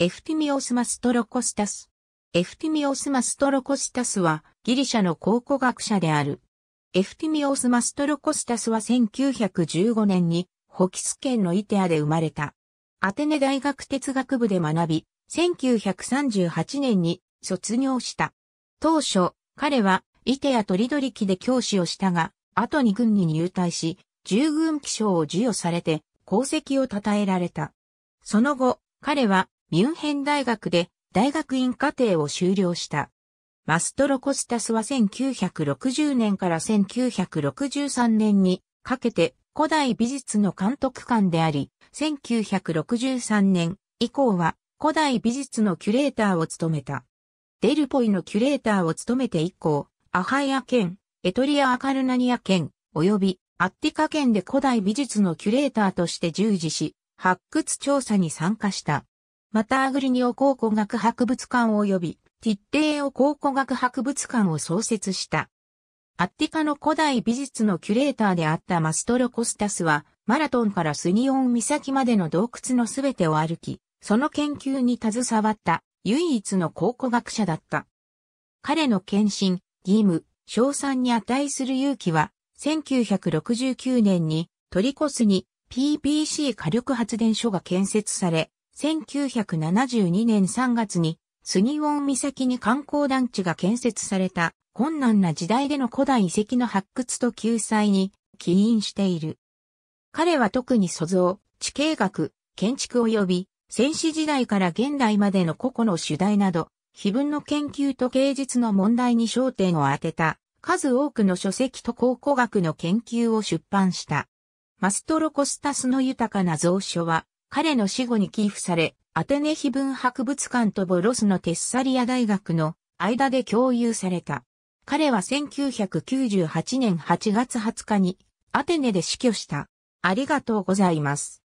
エフティミオスマストロコスタス。エフティミオスマストロコスタスはギリシャの考古学者である。エフティミオスマストロコスタスは1915年にホキス県のイテアで生まれた。アテネ大学哲学部で学び、1938年に卒業した。当初、彼はイテアとリドリキで教師をしたが、後に軍に入隊し、従軍記章を授与されて功績を称えられた。その後、彼はミュンヘン大学で大学院課程を修了した。マストロコスタスは1960年から1963年にかけて古代美術の監督官であり、1963年以降は古代美術のキュレーターを務めた。デルポイのキュレーターを務めて以降、アハイア県、エトリア・アカルナニア県、及びアッティカ県で古代美術のキュレーターとして従事し、発掘調査に参加した。またアグリニオ考古学博物館及びティッテイオ考古学博物館を創設した。アッティカの古代美術のキュレーターであったマストロコスタスは、マラトンからスニオン岬までの洞窟のすべてを歩き、その研究に携わった唯一の考古学者だった。彼の献身、義務、賞賛に値する勇気は、1969年にトリコスに PBC 火力発電所が建設され、1972年3月にスニウォン岬に観光団地が建設された困難な時代での古代遺跡の発掘と救済に起因している。彼は特に素像、地形学、建築及び戦士時代から現代までの個々の主題など、碑文の研究と芸術の問題に焦点を当てた数多くの書籍と考古学の研究を出版した。マストロコスタスの豊かな蔵書は、彼の死後に寄付され、アテネ碑文博物館とボロスのテッサリア大学の間で共有された。彼は1998年8月20日にアテネで死去した。ありがとうございます。